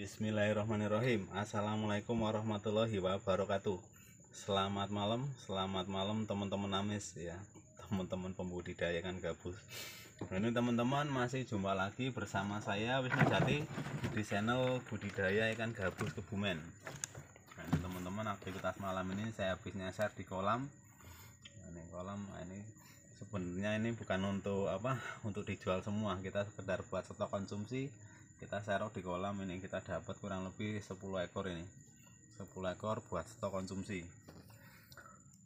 Bismillahirrahmanirrahim Assalamualaikum warahmatullahi wabarakatuh Selamat malam Selamat malam teman-teman amis ya Teman-teman pembudidaya kan gabus Ini teman-teman masih jumpa lagi bersama saya Wisnu Jati Di channel budidaya ikan gabus kebumen nah, Ini teman-teman aktivitas malam ini saya habis nyasar di kolam Ini kolam nah, ini sebenarnya ini bukan untuk apa untuk dijual semua kita sekedar buat stok konsumsi kita serok di kolam ini kita dapat kurang lebih 10 ekor ini 10 ekor buat stok konsumsi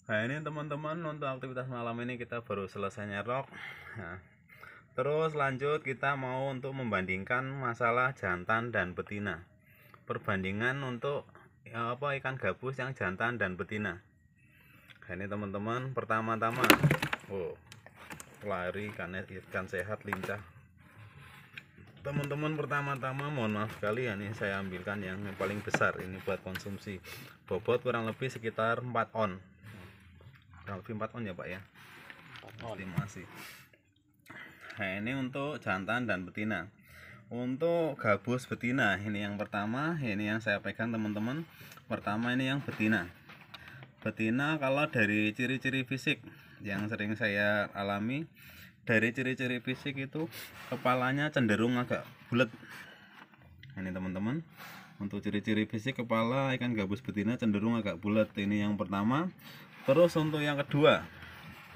nah ini teman-teman untuk aktivitas malam ini kita baru selesai nyerok nah, terus lanjut kita mau untuk membandingkan masalah jantan dan betina perbandingan untuk ya, apa ikan gabus yang jantan dan betina nah, ini teman-teman pertama-tama oh, lari ikan, ikan sehat lincah teman-teman pertama-tama mohon maaf sekali ya saya ambilkan yang paling besar ini buat konsumsi bobot kurang lebih sekitar 4 on kurang lebih 4 on ya pak ya estimasi nah ini untuk jantan dan betina untuk gabus betina ini yang pertama ini yang saya pegang teman-teman pertama ini yang betina betina kalau dari ciri-ciri fisik yang sering saya alami dari ciri-ciri fisik itu kepalanya cenderung agak bulat ini teman-teman untuk ciri-ciri fisik kepala ikan gabus betina cenderung agak bulat ini yang pertama terus untuk yang kedua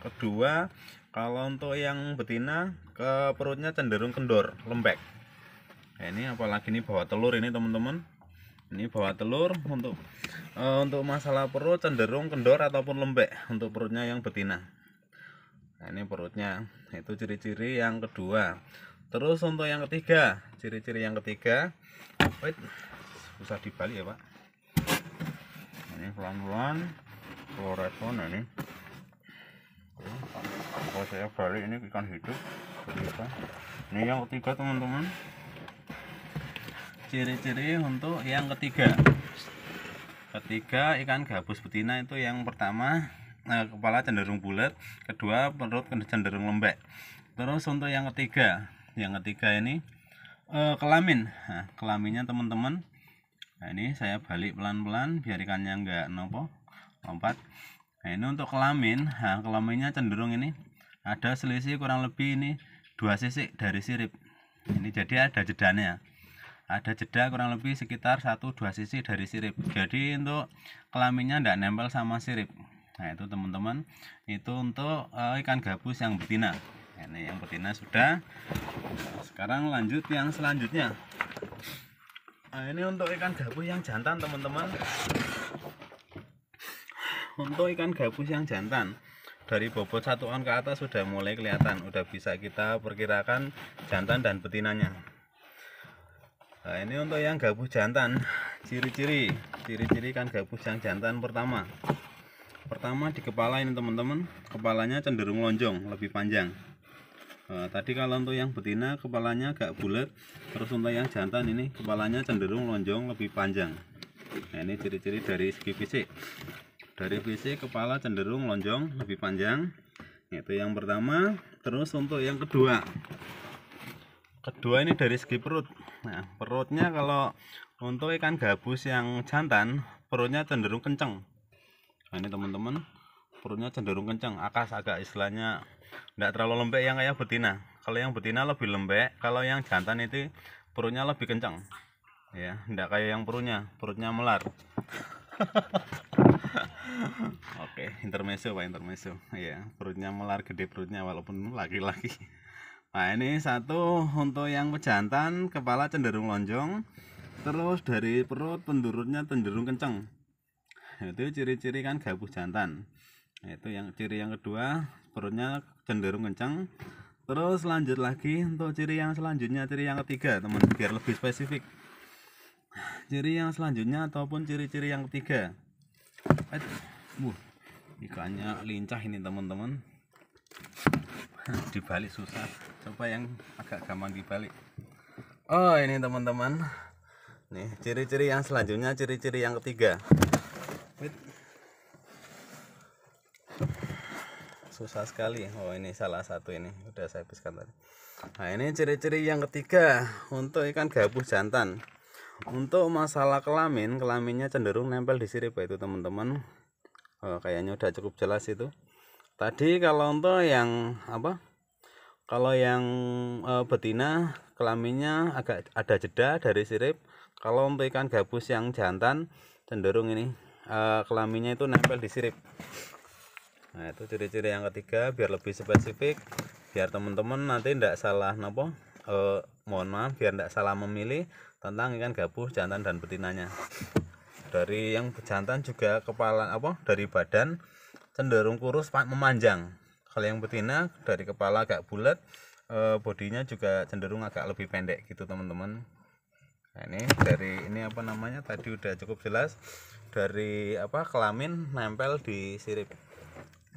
kedua kalau untuk yang betina ke perutnya cenderung kendor lembek nah, ini apalagi ini bawa telur ini teman-teman ini bawa telur untuk uh, untuk masalah perut cenderung kendor ataupun lembek untuk perutnya yang betina Nah, ini perutnya. Itu ciri-ciri yang kedua. Terus untuk yang ketiga, ciri-ciri yang ketiga, wait, susah dibalik ya pak. Ini pelan-pelan, kloreton ya, ini. Kalau saya balik ini ikan hidup, Ini yang ketiga teman-teman. Ciri-ciri untuk yang ketiga. Ketiga ikan gabus betina itu yang pertama Eh, kepala cenderung bulat, kedua perut cenderung lembek. Terus untuk yang ketiga, yang ketiga ini uh, kelamin. Nah, kelaminnya teman-teman. Nah, ini saya balik pelan-pelan biar ikannya enggak nopo lompat. Nah, ini untuk kelamin. Nah, kelaminnya cenderung ini ada selisih kurang lebih ini dua sisi dari sirip. Ini jadi ada jedanya ada jeda kurang lebih sekitar satu dua sisi dari sirip jadi untuk kelaminnya tidak nempel sama sirip Nah itu teman-teman itu untuk uh, ikan gabus yang betina. Nah, ini yang betina sudah. Sekarang lanjut yang selanjutnya. Nah, ini untuk ikan gabus yang jantan teman-teman. Untuk ikan gabus yang jantan dari bobot satuan ke atas sudah mulai kelihatan, udah bisa kita perkirakan jantan dan betinanya. Nah, ini untuk yang gabus jantan, ciri-ciri, ciri-ciri ikan gabus yang jantan pertama pertama di kepala ini teman-teman kepalanya cenderung lonjong lebih panjang e, tadi kalau untuk yang betina kepalanya agak bulat terus untuk yang jantan ini kepalanya cenderung lonjong lebih panjang nah ini ciri-ciri dari segi fisik dari fisik kepala cenderung lonjong lebih panjang itu yang pertama terus untuk yang kedua kedua ini dari segi perut nah perutnya kalau untuk ikan gabus yang jantan perutnya cenderung kenceng nah ini teman-teman perutnya cenderung kencang akas agak istilahnya tidak terlalu lembek yang kayak betina kalau yang betina lebih lembek kalau yang jantan itu perutnya lebih kencang ya tidak kayak yang perutnya perutnya melar oke intermezzo pak intermezzo ya perutnya melar gede perutnya walaupun laki-laki nah ini satu untuk yang pejantan kepala cenderung lonjong terus dari perut pendurutnya cenderung kencang Nah, itu ciri-ciri kan gabus jantan nah, itu yang ciri yang kedua perutnya cenderung kencang terus lanjut lagi untuk ciri yang selanjutnya ciri yang ketiga teman biar lebih spesifik ciri yang selanjutnya ataupun ciri-ciri yang ketiga eh, uh, ikannya lincah ini teman-teman dibalik susah coba yang agak gampang dibalik oh ini teman-teman nih ciri-ciri yang selanjutnya ciri-ciri yang ketiga Susah sekali. Oh, ini salah satu ini. Udah saya habiskan tadi. Nah, ini ciri-ciri yang ketiga untuk ikan gabus jantan. Untuk masalah kelamin, kelaminnya cenderung nempel di sirip itu teman-teman. Oh, kayaknya udah cukup jelas itu. Tadi kalau untuk yang apa? Kalau yang e, betina kelaminnya agak ada jeda dari sirip. Kalau untuk ikan gabus yang jantan cenderung ini uh, kelaminnya itu nempel di sirip nah itu ciri-ciri yang ketiga biar lebih spesifik biar teman-teman nanti tidak salah nopo uh, mohon maaf biar tidak salah memilih tentang ikan gabus jantan dan betinanya dari yang jantan juga kepala apa dari badan cenderung kurus memanjang kalau yang betina dari kepala agak bulat e, bodinya juga cenderung agak lebih pendek gitu teman-teman nah, ini dari ini apa namanya tadi udah cukup jelas dari apa kelamin nempel di sirip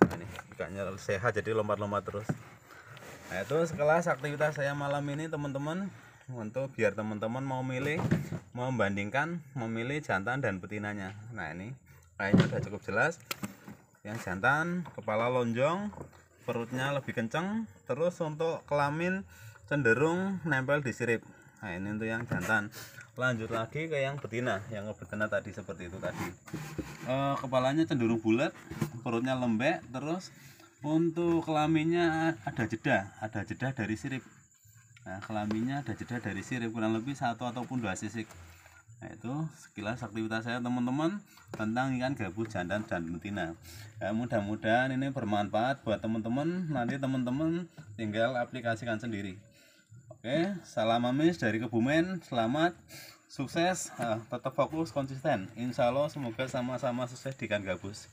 nah, ini ikannya sehat jadi lompat-lompat terus nah itu sekelas aktivitas saya malam ini teman-teman untuk biar teman-teman mau milih membandingkan memilih jantan dan betinanya nah ini kayaknya udah cukup jelas yang jantan kepala lonjong perutnya lebih kenceng terus untuk kelamin cenderung nempel di sirip nah ini untuk yang jantan lanjut lagi ke yang betina yang betina tadi seperti itu tadi e, kepalanya cenderung bulat perutnya lembek terus untuk kelaminnya ada jeda ada jeda dari sirip nah kelaminnya ada jeda dari sirip kurang lebih satu ataupun dua sisik Nah, itu sekilas aktivitas saya teman-teman tentang ikan gabus jantan dan betina. Ya, mudah-mudahan ini bermanfaat buat teman-teman. Nanti teman-teman tinggal aplikasikan sendiri. Oke, salam amis dari Kebumen. Selamat sukses, uh, tetap fokus konsisten. Insya Allah semoga sama-sama sukses di Kan Gabus.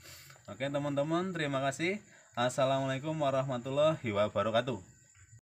Oke teman-teman, terima kasih. Assalamualaikum warahmatullahi wabarakatuh.